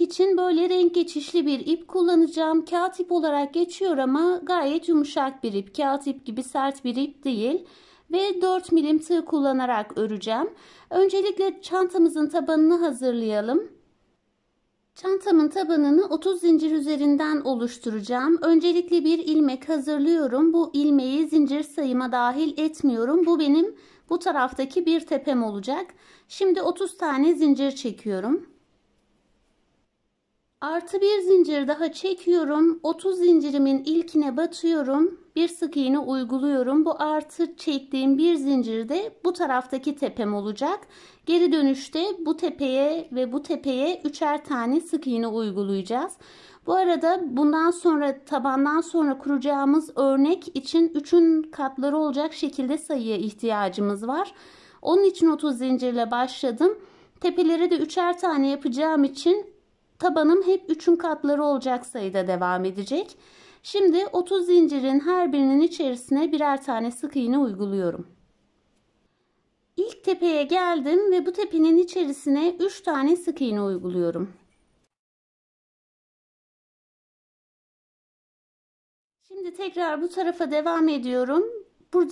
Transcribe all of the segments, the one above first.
Örmek için böyle renk geçişli bir ip kullanacağım. Kağıt ip olarak geçiyor ama gayet yumuşak bir ip. Kağıt ip gibi sert bir ip değil. Ve 4 milim tığ kullanarak öreceğim. Öncelikle çantamızın tabanını hazırlayalım. Çantamın tabanını 30 zincir üzerinden oluşturacağım. Öncelikle bir ilmek hazırlıyorum. Bu ilmeği zincir sayıma dahil etmiyorum. Bu benim bu taraftaki bir tepem olacak. Şimdi 30 tane zincir çekiyorum. Artı bir zincir daha çekiyorum. 30 zincirimin ilkine batıyorum. Bir sık iğne uyguluyorum. Bu artı çektiğim bir zincirde bu taraftaki tepem olacak. Geri dönüşte bu tepeye ve bu tepeye üçer tane sık iğne uygulayacağız. Bu arada bundan sonra tabandan sonra kuracağımız örnek için 3'ün katları olacak şekilde sayıya ihtiyacımız var. Onun için 30 zincirle başladım. Tepelere de üçer tane yapacağım için tabanım hep 3'ün katları olacak sayıda devam edecek. Şimdi 30 zincirin her birinin içerisine birer tane sık iğne uyguluyorum. İlk tepeye geldim ve bu tepenin içerisine 3 tane sık iğne uyguluyorum. Şimdi tekrar bu tarafa devam ediyorum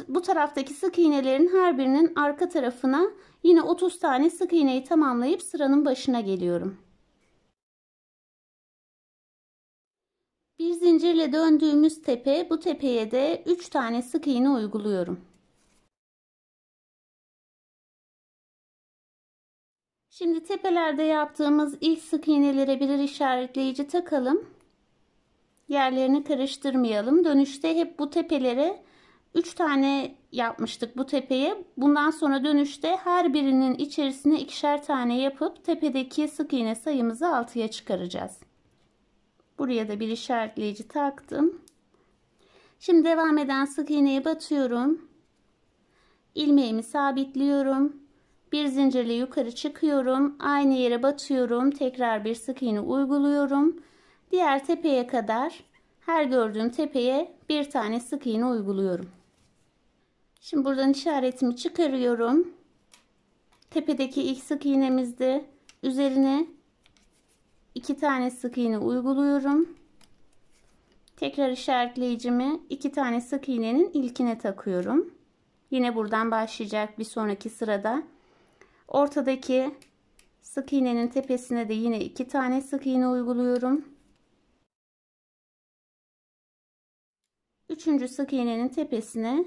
bu taraftaki sık iğnelerin her birinin arka tarafına yine 30 tane sık iğneyi tamamlayıp sıranın başına geliyorum. Bir zincirle döndüğümüz tepe bu tepeye de 3 tane sık iğne uyguluyorum. Şimdi tepelerde yaptığımız ilk sık iğnelere birer işaretleyici takalım. Yerlerini karıştırmayalım. Dönüşte hep bu tepelere 3 tane yapmıştık bu tepeye. Bundan sonra dönüşte her birinin içerisine ikişer tane yapıp tepedeki sık iğne sayımızı 6'ya çıkaracağız. Buraya da bir işaretleyici taktım. Şimdi devam eden sık iğneye batıyorum. İlmeğimi sabitliyorum. Bir zincirle yukarı çıkıyorum. Aynı yere batıyorum. Tekrar bir sık iğne uyguluyorum. Diğer tepeye kadar her gördüğüm tepeye bir tane sık iğne uyguluyorum. Şimdi buradan işaretimi çıkarıyorum. Tepedeki ilk sık iğnemizde üzerine 2 tane sık iğne uyguluyorum. Tekrar işaretleyicimi 2 tane sık iğnenin ilkine takıyorum. Yine buradan başlayacak bir sonraki sırada. Ortadaki sık iğnenin tepesine de yine 2 tane sık iğne uyguluyorum. Üçüncü sık iğnenin tepesine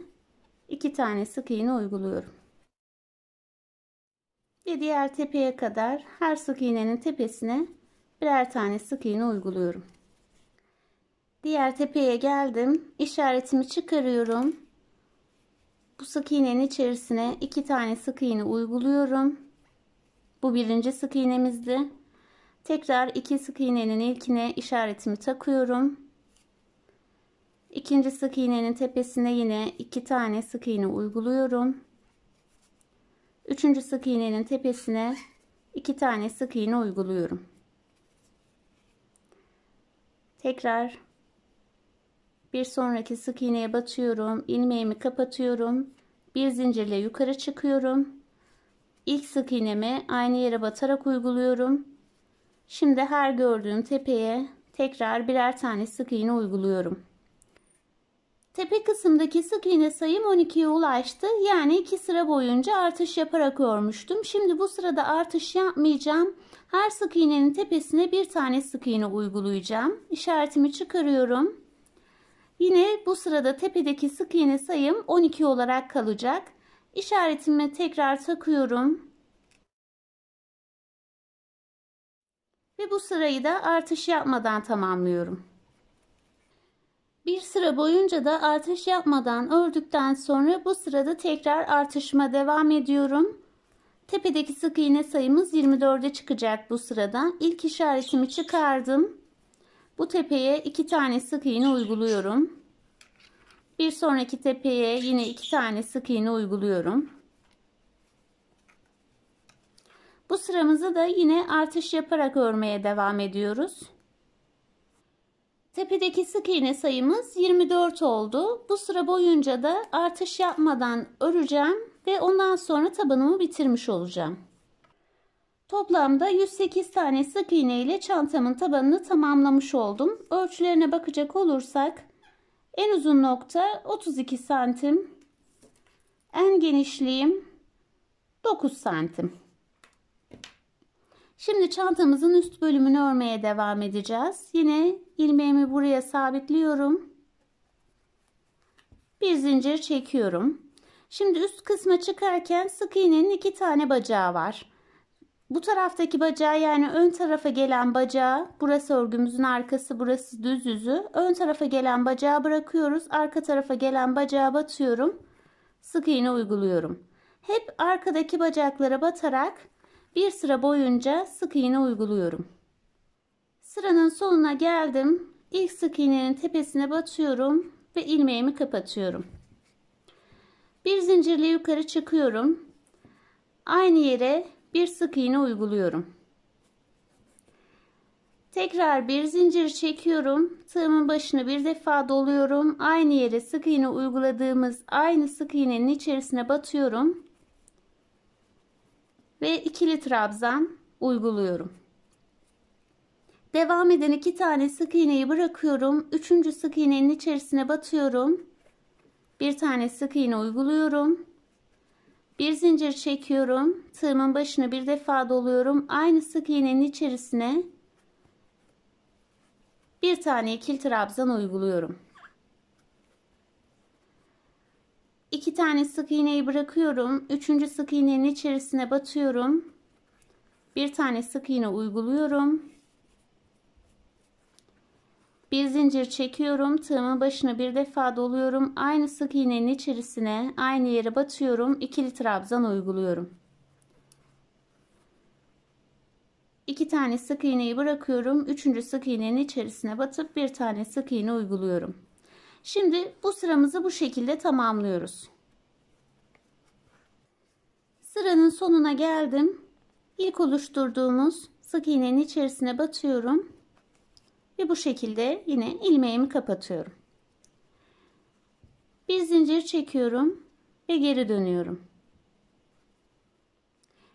2 tane sık iğne uyguluyorum. Ve diğer tepeye kadar her sık iğnenin tepesine birer tane sık iğne uyguluyorum. Diğer tepeye geldim. İşaretimi çıkarıyorum. Bu sık iğnenin içerisine iki tane sık iğne uyguluyorum. Bu birinci sık iğnemizdi. Tekrar iki sık iğnenin ilkine işaretimi takıyorum. İkinci sık iğnenin tepesine yine iki tane sık iğne uyguluyorum. Üçüncü sık iğnenin tepesine iki tane sık iğne uyguluyorum. Tekrar bir sonraki sık iğneye batıyorum. ilmeğimi kapatıyorum. Bir zincirle yukarı çıkıyorum. İlk sık iğnemi aynı yere batarak uyguluyorum. Şimdi her gördüğüm tepeye tekrar birer tane sık iğne uyguluyorum. Tepe kısımdaki sık iğne sayım 12'ye ulaştı. Yani 2 sıra boyunca artış yaparak örmüştüm. Şimdi bu sırada artış yapmayacağım. Her sık iğnenin tepesine bir tane sık iğne uygulayacağım. İşaretimi çıkarıyorum. Yine bu sırada tepedeki sık iğne sayım 12 olarak kalacak. İşaretimi tekrar takıyorum. Ve bu sırayı da artış yapmadan tamamlıyorum. Bir sıra boyunca da artış yapmadan ördükten sonra bu sırada tekrar artışma devam ediyorum. Tepedeki sık iğne sayımız 24'e çıkacak bu sırada. İlk işaretimi çıkardım. Bu tepeye iki tane sık iğne uyguluyorum. Bir sonraki tepeye yine iki tane sık iğne uyguluyorum. Bu sıramızı da yine artış yaparak örmeye devam ediyoruz. Tepedeki sık iğne sayımız 24 oldu. Bu sıra boyunca da artış yapmadan öreceğim ve ondan sonra tabanımı bitirmiş olacağım. Toplamda 108 tane sık iğne ile çantamın tabanını tamamlamış oldum. Ölçülerine bakacak olursak en uzun nokta 32 santim. En genişliğim 9 santim. Şimdi çantamızın üst bölümünü örmeye devam edeceğiz. Yine ilmeğimi buraya sabitliyorum. Bir zincir çekiyorum. Şimdi üst kısma çıkarken sık iğnenin iki tane bacağı var. Bu taraftaki bacağı yani ön tarafa gelen bacağı, burası örgümüzün arkası, burası düz yüzü. Ön tarafa gelen bacağı bırakıyoruz. Arka tarafa gelen bacağı batıyorum. Sık iğne uyguluyorum. Hep arkadaki bacaklara batarak bir sıra boyunca sık iğne uyguluyorum. Sıranın sonuna geldim. İlk sık iğnenin tepesine batıyorum ve ilmeğimi kapatıyorum. Bir zincirle yukarı çıkıyorum. Aynı yere bir sık iğne uyguluyorum. Tekrar bir zincir çekiyorum. Tığımın başını bir defa doluyorum. Aynı yere sık iğne uyguladığımız aynı sık iğnenin içerisine batıyorum ve ikili trabzan uyguluyorum. Devam eden iki tane sık iğneyi bırakıyorum. Üçüncü sık iğnenin içerisine batıyorum. Bir tane sık iğne uyguluyorum. Bir zincir çekiyorum. Tığımın başına bir defa doluyorum. Aynı sık iğnenin içerisine bir tane ikili trabzan uyguluyorum. 2 tane sık iğneyi bırakıyorum. Üçüncü sık iğnenin içerisine batıyorum. Bir tane sık iğne uyguluyorum. Bir zincir çekiyorum. Tığımın başına bir defa doluyorum. Aynı sık iğnenin içerisine aynı yere batıyorum. İkili trabzan uyguluyorum. İki tane sık iğneyi bırakıyorum. Üçüncü sık iğnenin içerisine batıp bir tane sık iğne uyguluyorum. Şimdi bu sıramızı bu şekilde tamamlıyoruz. Sıranın sonuna geldim. İlk oluşturduğumuz sık iğnenin içerisine batıyorum. Ve bu şekilde yine ilmeğimi kapatıyorum. Bir zincir çekiyorum ve geri dönüyorum.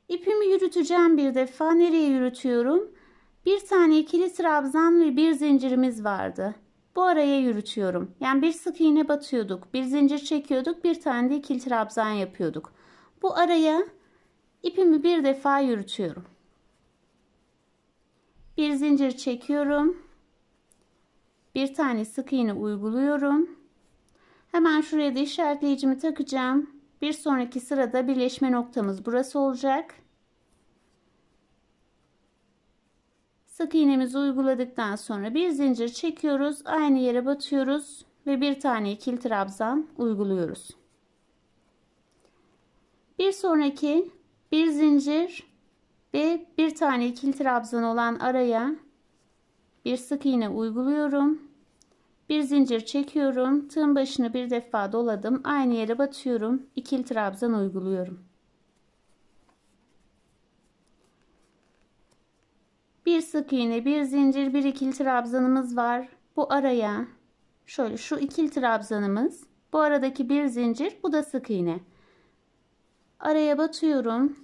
İpimi yürüteceğim bir defa. Nereye yürütüyorum? Bir tane ikili trabzan ve bir zincirimiz vardı. Bu araya yürütüyorum. Yani bir sık iğne batıyorduk, bir zincir çekiyorduk, bir tane de ikili trabzan yapıyorduk. Bu araya ipimi bir defa yürütüyorum. Bir zincir çekiyorum. Bir tane sık iğne uyguluyorum. Hemen şuraya da işaretleyicimi takacağım. Bir sonraki sırada birleşme noktamız burası olacak. Sık iğnemizi uyguladıktan sonra bir zincir çekiyoruz. Aynı yere batıyoruz ve bir tane ikili trabzan uyguluyoruz. Bir sonraki bir zincir ve bir tane ikili trabzan olan araya bir sık iğne uyguluyorum. Bir zincir çekiyorum. Tığın başını bir defa doladım. Aynı yere batıyorum. İkili trabzan uyguluyorum. Bir sık iğne, bir zincir, bir ikili trabzanımız var. Bu araya şöyle şu ikili trabzanımız, bu aradaki bir zincir, bu da sık iğne. Araya batıyorum.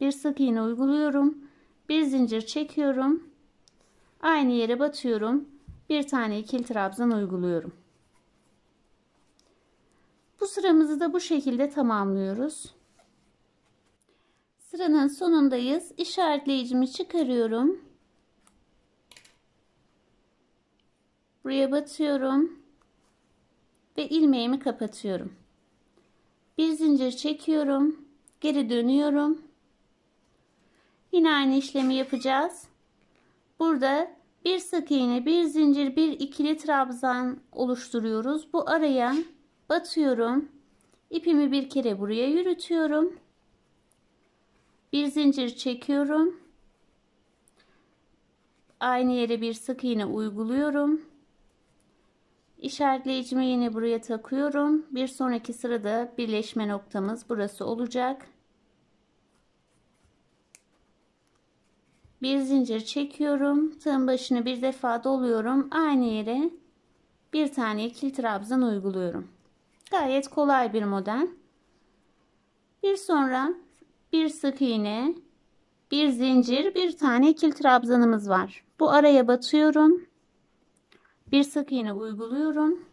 Bir sık iğne uyguluyorum. Bir zincir çekiyorum. Aynı yere batıyorum. Bir tane ikili trabzan uyguluyorum. Bu sıramızı da bu şekilde tamamlıyoruz. Sıranın sonundayız. İşaretleyicimi çıkarıyorum. Buraya batıyorum. Ve ilmeğimi kapatıyorum. Bir zincir çekiyorum. Geri dönüyorum. Yine aynı işlemi yapacağız. Burada bir sık iğne, bir zincir, bir ikili trabzan oluşturuyoruz. Bu araya batıyorum. İpimi bir kere buraya yürütüyorum bir zincir çekiyorum aynı yere bir sık iğne uyguluyorum işaretleyicimi yine buraya takıyorum bir sonraki sırada birleşme noktamız burası olacak bir zincir çekiyorum tığın başını bir defa doluyorum aynı yere bir tane ikili trabzan uyguluyorum gayet kolay bir model bir sonra bir sık iğne, bir zincir, bir tane kil trabzanımız var. Bu araya batıyorum. Bir sık iğne uyguluyorum.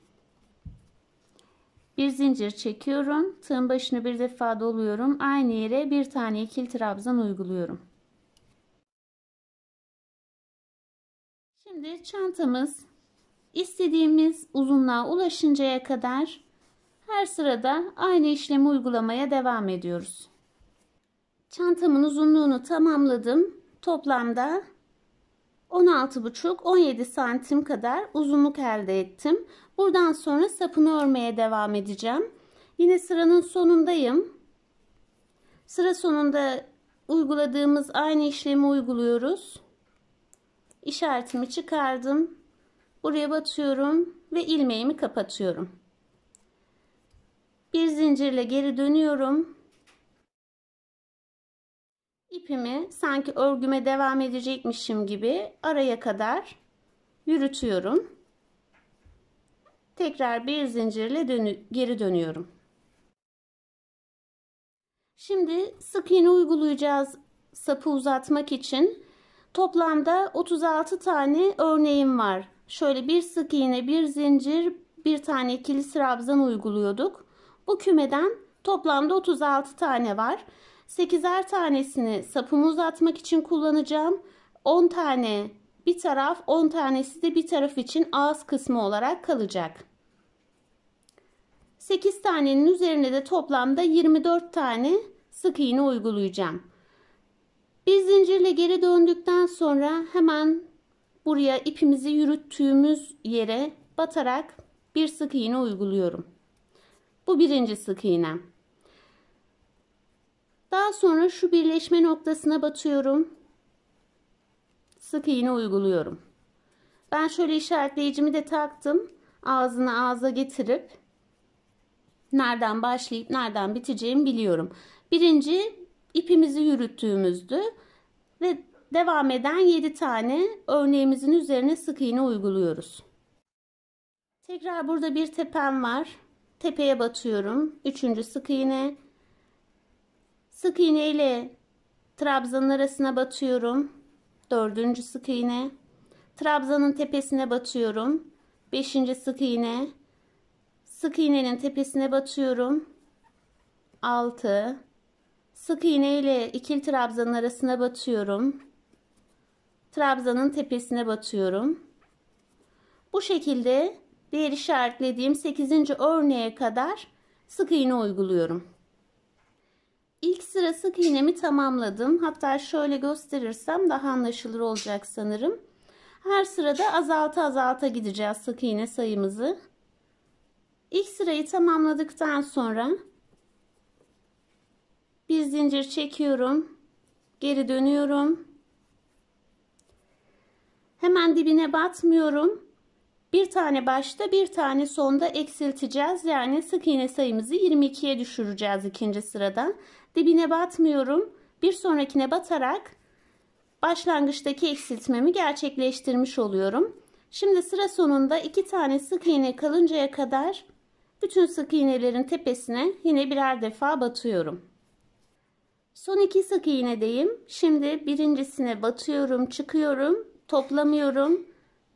Bir zincir çekiyorum. Tığın başını bir defa doluyorum. Aynı yere bir tane kil trabzan uyguluyorum. Şimdi çantamız istediğimiz uzunluğa ulaşıncaya kadar her sırada aynı işlemi uygulamaya devam ediyoruz. Çantamın uzunluğunu tamamladım. Toplamda 16,5-17 santim kadar uzunluk elde ettim. Buradan sonra sapını örmeye devam edeceğim. Yine sıranın sonundayım. Sıra sonunda uyguladığımız aynı işlemi uyguluyoruz. İşaretimi çıkardım. Buraya batıyorum ve ilmeğimi kapatıyorum. Bir zincirle geri dönüyorum ipimi sanki örgüme devam edecekmişim gibi araya kadar yürütüyorum. Tekrar bir zincirle dönü geri dönüyorum. Şimdi sık iğne uygulayacağız sapı uzatmak için. Toplamda 36 tane örneğim var. Şöyle bir sık iğne, bir zincir, bir tane ikili trabzan uyguluyorduk. Bu kümeden toplamda 36 tane var. 8'er tanesini sapımı uzatmak için kullanacağım. 10 tane bir taraf 10 tanesi de bir taraf için ağız kısmı olarak kalacak. 8 tanenin üzerine de toplamda 24 tane sık iğne uygulayacağım. Bir zincirle geri döndükten sonra hemen buraya ipimizi yürüttüğümüz yere batarak bir sık iğne uyguluyorum. Bu birinci sık iğnem. Daha sonra şu birleşme noktasına batıyorum. Sık iğne uyguluyorum. Ben şöyle işaretleyicimi de taktım. Ağzını ağza getirip nereden başlayıp nereden biteceğimi biliyorum. Birinci ipimizi yürüttüğümüzdü ve devam eden 7 tane örneğimizin üzerine sık iğne uyguluyoruz. Tekrar burada bir tepem var. Tepeye batıyorum. Üçüncü sık iğne, Sık iğne ile trabzanın arasına batıyorum. Dördüncü sık iğne. Trabzanın tepesine batıyorum. Beşinci sık iğne. Sık iğnenin tepesine batıyorum. Altı. Sık iğne ile ikili trabzanın arasına batıyorum. Trabzanın tepesine batıyorum. Bu şekilde diğer işaretlediğim 8. örneğe kadar sık iğne uyguluyorum. İlk sıra sık iğnemi tamamladım. Hatta şöyle gösterirsem daha anlaşılır olacak sanırım. Her sırada azalta azalta gideceğiz sık iğne sayımızı. İlk sırayı tamamladıktan sonra bir zincir çekiyorum. Geri dönüyorum. Hemen dibine batmıyorum. Bir tane başta bir tane sonda eksilteceğiz. Yani sık iğne sayımızı 22'ye düşüreceğiz ikinci sıradan. Dibine batmıyorum. Bir sonrakine batarak başlangıçtaki eksiltmemi gerçekleştirmiş oluyorum. Şimdi sıra sonunda iki tane sık iğne kalıncaya kadar bütün sık iğnelerin tepesine yine birer defa batıyorum. Son iki sık iğnedeyim. Şimdi birincisine batıyorum, çıkıyorum, toplamıyorum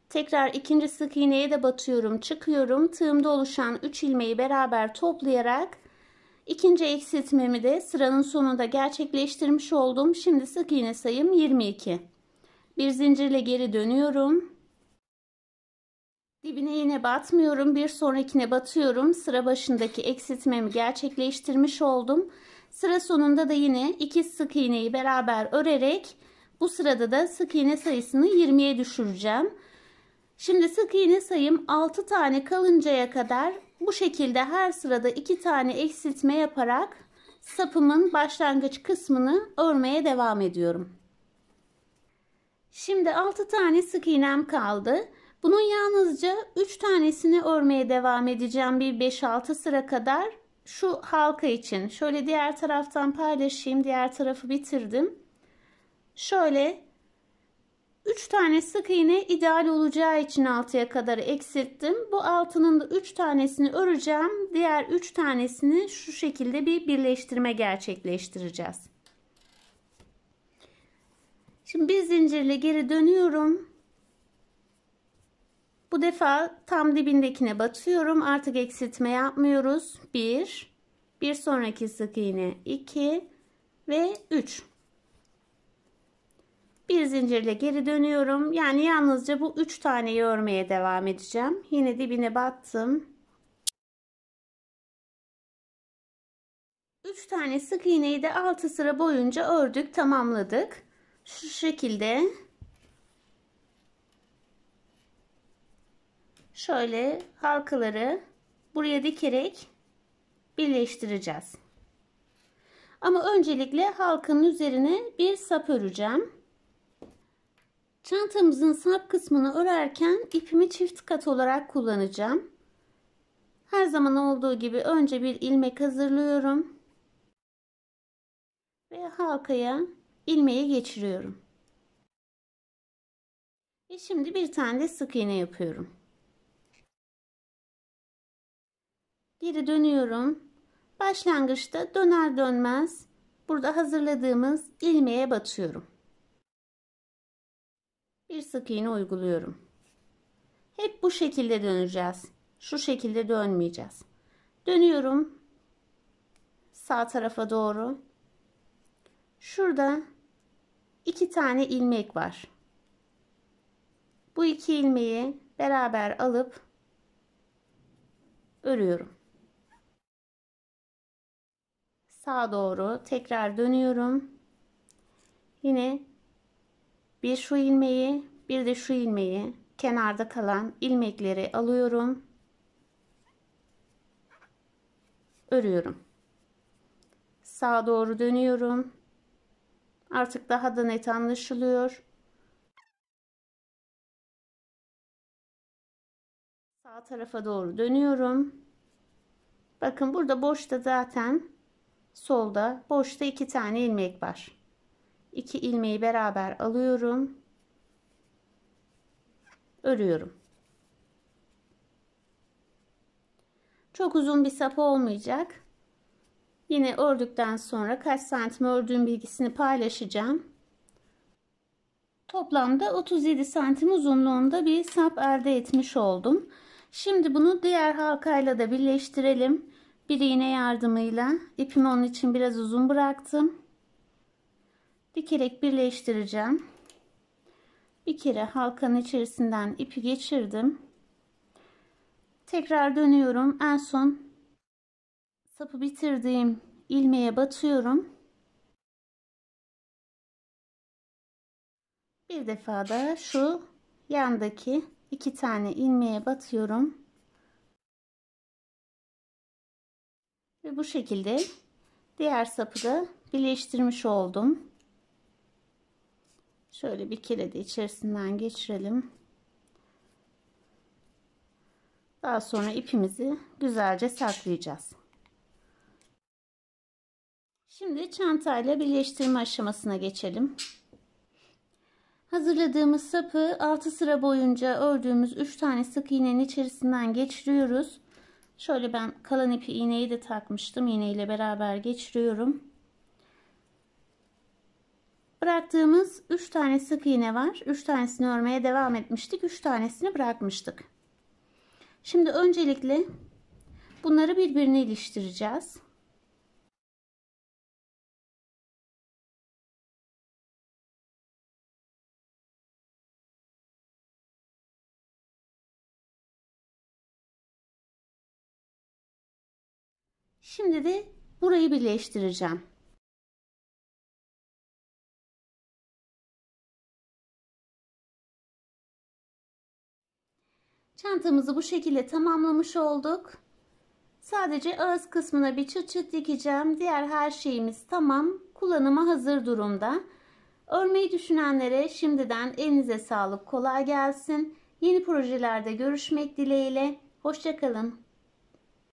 Tekrar ikinci sık iğneye de batıyorum. Çıkıyorum. Tığımda oluşan 3 ilmeği beraber toplayarak ikinci eksiltmemi de sıranın sonunda gerçekleştirmiş oldum. Şimdi sık iğne sayım 22. Bir zincirle geri dönüyorum. Dibine yine batmıyorum. Bir sonrakine batıyorum. Sıra başındaki eksiltmemi gerçekleştirmiş oldum. Sıra sonunda da yine iki sık iğneyi beraber örerek bu sırada da sık iğne sayısını 20'ye düşüreceğim. Şimdi sık iğne sayım 6 tane kalıncaya kadar bu şekilde her sırada 2 tane eksiltme yaparak sapımın başlangıç kısmını örmeye devam ediyorum. Şimdi 6 tane sık iğnem kaldı. Bunun yalnızca 3 tanesini örmeye devam edeceğim bir 5-6 sıra kadar şu halka için. Şöyle diğer taraftan paylaşayım. Diğer tarafı bitirdim. Şöyle 3 tane sık iğne ideal olacağı için 6'ya kadar eksilttim. Bu altının da 3 tanesini öreceğim. Diğer 3 tanesini şu şekilde bir birleştirme gerçekleştireceğiz. Şimdi bir zincirle geri dönüyorum. Bu defa tam dibindekine batıyorum. Artık eksiltme yapmıyoruz. 1 bir, bir sonraki sık iğne 2 ve 3 bir zincirle geri dönüyorum. Yani yalnızca bu 3 tane örmeye devam edeceğim. Yine dibine battım. 3 tane sık iğneyi de 6 sıra boyunca ördük, tamamladık. Şu şekilde. Şöyle halkaları buraya dikerek birleştireceğiz. Ama öncelikle halkanın üzerine bir sap öreceğim. Çantamızın sap kısmını örerken ipimi çift kat olarak kullanacağım. Her zaman olduğu gibi önce bir ilmek hazırlıyorum. Ve halkaya ilmeği geçiriyorum. Ve şimdi bir tane de sık iğne yapıyorum. Geri dönüyorum. Başlangıçta döner dönmez burada hazırladığımız ilmeğe batıyorum bir sık iğne uyguluyorum. Hep bu şekilde döneceğiz. Şu şekilde dönmeyeceğiz. Dönüyorum. Sağ tarafa doğru. Şurada iki tane ilmek var. Bu iki ilmeği beraber alıp örüyorum. Sağa doğru tekrar dönüyorum. Yine bir şu ilmeği, bir de şu ilmeği kenarda kalan ilmekleri alıyorum. Örüyorum. Sağa doğru dönüyorum. Artık daha da net anlaşılıyor. Sağ tarafa doğru dönüyorum. Bakın burada boşta zaten solda boşta iki tane ilmek var. 2 ilmeği beraber alıyorum. Örüyorum. Çok uzun bir sap olmayacak. Yine ördükten sonra kaç santim ördüğüm bilgisini paylaşacağım. Toplamda 37 santim uzunluğunda bir sap elde etmiş oldum. Şimdi bunu diğer halkayla da birleştirelim. Bir iğne yardımıyla ipimi onun için biraz uzun bıraktım. Bir kere birleştireceğim. Bir kere halkanın içerisinden ipi geçirdim. Tekrar dönüyorum. En son sapı bitirdiğim ilmeğe batıyorum. Bir defa da şu yandaki iki tane ilmeğe batıyorum. Ve bu şekilde diğer sapı da birleştirmiş oldum. Şöyle bir kere de içerisinden geçirelim. Daha sonra ipimizi güzelce saklayacağız. Şimdi çantayla birleştirme aşamasına geçelim. Hazırladığımız sapı 6 sıra boyunca ördüğümüz 3 tane sık iğnenin içerisinden geçiriyoruz. Şöyle ben kalan ipi iğneyi de takmıştım. İğne ile beraber geçiriyorum. Bıraktığımız 3 tane sık iğne var. 3 tanesini örmeye devam etmiştik. 3 tanesini bırakmıştık. Şimdi öncelikle bunları birbirine iliştireceğiz. Şimdi de burayı birleştireceğim. Çantamızı bu şekilde tamamlamış olduk. Sadece ağız kısmına bir çıt çıt dikeceğim. Diğer her şeyimiz tamam. Kullanıma hazır durumda. Örmeyi düşünenlere şimdiden elinize sağlık. Kolay gelsin. Yeni projelerde görüşmek dileğiyle. Hoşçakalın.